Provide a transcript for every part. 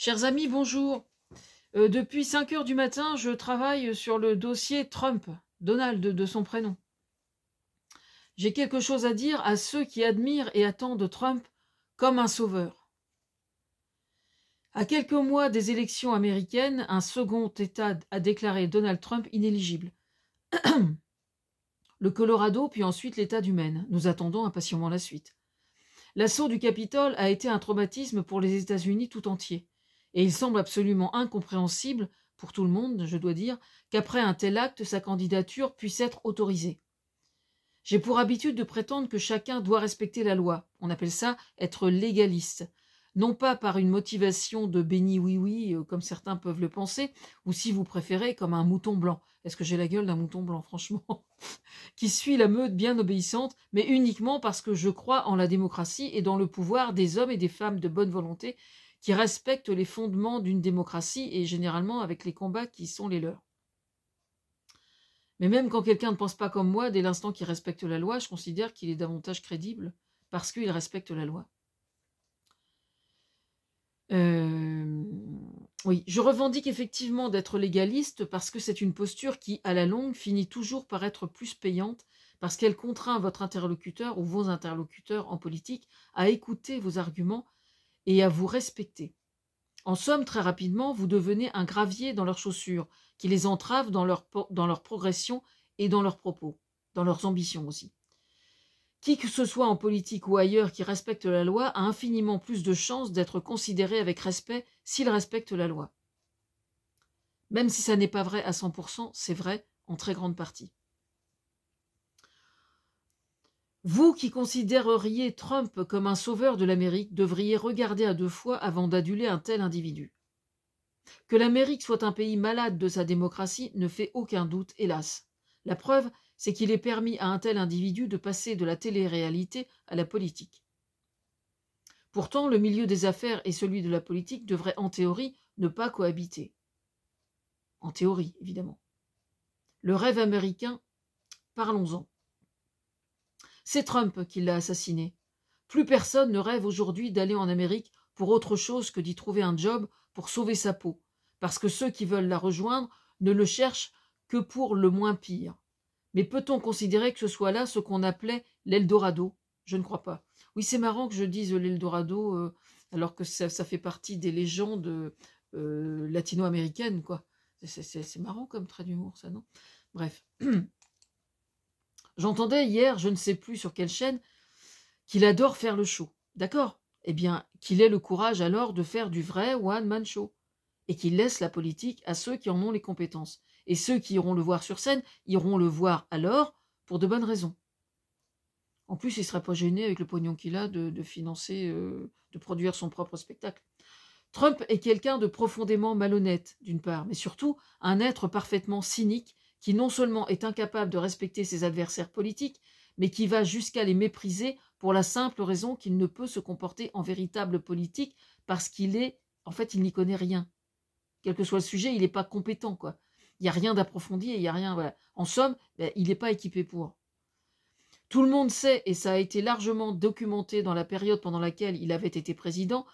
Chers amis, bonjour. Euh, depuis 5 heures du matin, je travaille sur le dossier Trump, Donald de son prénom. J'ai quelque chose à dire à ceux qui admirent et attendent Trump comme un sauveur. À quelques mois des élections américaines, un second État a déclaré Donald Trump inéligible. le Colorado, puis ensuite l'État du Maine. Nous attendons impatiemment la suite. L'assaut du Capitole a été un traumatisme pour les États-Unis tout entiers. Et il semble absolument incompréhensible, pour tout le monde, je dois dire, qu'après un tel acte, sa candidature puisse être autorisée. J'ai pour habitude de prétendre que chacun doit respecter la loi. On appelle ça être légaliste. Non pas par une motivation de béni oui-oui, euh, comme certains peuvent le penser, ou si vous préférez, comme un mouton blanc. Est-ce que j'ai la gueule d'un mouton blanc, franchement Qui suit la meute bien obéissante, mais uniquement parce que je crois en la démocratie et dans le pouvoir des hommes et des femmes de bonne volonté qui respectent les fondements d'une démocratie et généralement avec les combats qui sont les leurs. Mais même quand quelqu'un ne pense pas comme moi, dès l'instant qu'il respecte la loi, je considère qu'il est davantage crédible parce qu'il respecte la loi. Euh, oui, je revendique effectivement d'être légaliste parce que c'est une posture qui, à la longue, finit toujours par être plus payante parce qu'elle contraint votre interlocuteur ou vos interlocuteurs en politique à écouter vos arguments et à vous respecter. En somme, très rapidement, vous devenez un gravier dans leurs chaussures, qui les entrave dans leur, dans leur progression et dans leurs propos, dans leurs ambitions aussi. Qui que ce soit en politique ou ailleurs qui respecte la loi a infiniment plus de chances d'être considéré avec respect s'il respecte la loi. Même si ça n'est pas vrai à 100%, c'est vrai en très grande partie. Vous qui considéreriez Trump comme un sauveur de l'Amérique devriez regarder à deux fois avant d'aduler un tel individu. Que l'Amérique soit un pays malade de sa démocratie ne fait aucun doute, hélas. La preuve, c'est qu'il est permis à un tel individu de passer de la télé-réalité à la politique. Pourtant, le milieu des affaires et celui de la politique devraient en théorie ne pas cohabiter. En théorie, évidemment. Le rêve américain, parlons-en. C'est Trump qui l'a assassiné. Plus personne ne rêve aujourd'hui d'aller en Amérique pour autre chose que d'y trouver un job pour sauver sa peau, parce que ceux qui veulent la rejoindre ne le cherchent que pour le moins pire. Mais peut-on considérer que ce soit là ce qu'on appelait l'Eldorado Je ne crois pas. Oui, c'est marrant que je dise l'Eldorado euh, alors que ça, fait partie des légendes euh, latino-américaines, quoi. C'est marrant comme trait d'humour, ça, non Bref. J'entendais hier, je ne sais plus sur quelle chaîne, qu'il adore faire le show. D'accord Eh bien, qu'il ait le courage alors de faire du vrai one-man show. Et qu'il laisse la politique à ceux qui en ont les compétences. Et ceux qui iront le voir sur scène iront le voir alors pour de bonnes raisons. En plus, il ne serait pas gêné avec le pognon qu'il a de, financer, euh, de produire son propre spectacle. Trump est quelqu'un de profondément malhonnête, d'une part, mais surtout un être parfaitement cynique qui non seulement est incapable de respecter ses adversaires politiques, mais qui va jusqu'à les mépriser pour la simple raison qu'il ne peut se comporter en véritable politique parce qu'il est, en fait, il n'y connaît rien. Quel que soit le sujet, il n'est pas compétent, quoi. Il n'y a rien d'approfondi et il n'y a rien, voilà. En somme, ben, il n'est pas équipé pour. Tout le monde sait, et ça a été largement documenté dans la période pendant laquelle il avait été président,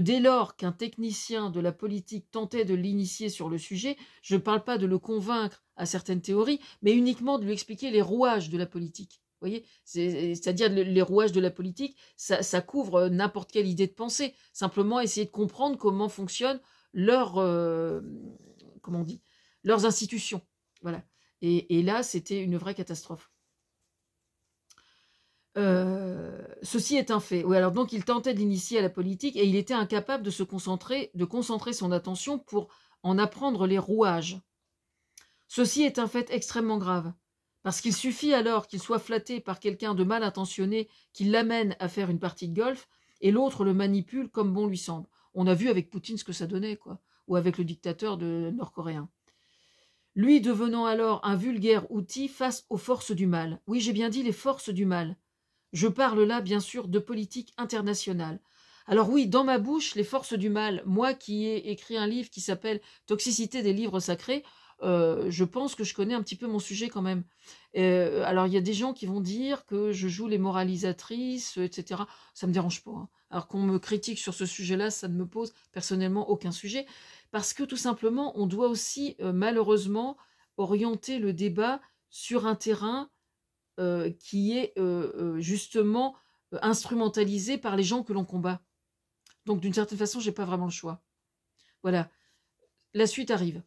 dès lors qu'un technicien de la politique tentait de l'initier sur le sujet, je ne parle pas de le convaincre à certaines théories, mais uniquement de lui expliquer les rouages de la politique. voyez C'est-à-dire les rouages de la politique, ça, couvre euh, n'importe quelle idée de pensée. Simplement essayer de comprendre comment fonctionnent leurs, euh, on dit, leurs institutions. Voilà. Et, là, c'était une vraie catastrophe. Euh, Ceci est un fait. Oui, alors donc il tentait de l'initier à la politique et il était incapable de se concentrer, de concentrer son attention pour en apprendre les rouages. Ceci est un fait extrêmement grave, parce qu'il suffit alors qu'il soit flatté par quelqu'un de mal intentionné qui l'amène à faire une partie de golf et l'autre le manipule comme bon lui semble. On a vu avec Poutine ce que ça donnait, quoi, ou avec le dictateur de nord-coréen. Lui devenant alors un vulgaire outil face aux forces du mal. Oui, j'ai bien dit les forces du mal. Je parle là, bien sûr, de politique internationale. Alors oui, dans ma bouche, les forces du mal, moi qui ai écrit un livre qui s'appelle Toxicité des livres sacrés, euh, je pense que je connais un petit peu mon sujet quand même. Euh, alors il y a des gens qui vont dire que je joue les moralisatrices, etc. Ça me dérange pas. Hein. Alors qu'on me critique sur ce sujet-là, ça ne me pose personnellement aucun sujet, parce que tout simplement, on doit aussi euh, malheureusement orienter le débat sur un terrain euh, qui est euh, euh, justement instrumentalisé par les gens que l'on combat. Donc d'une certaine façon, j'ai pas vraiment le choix. Voilà. La suite arrive.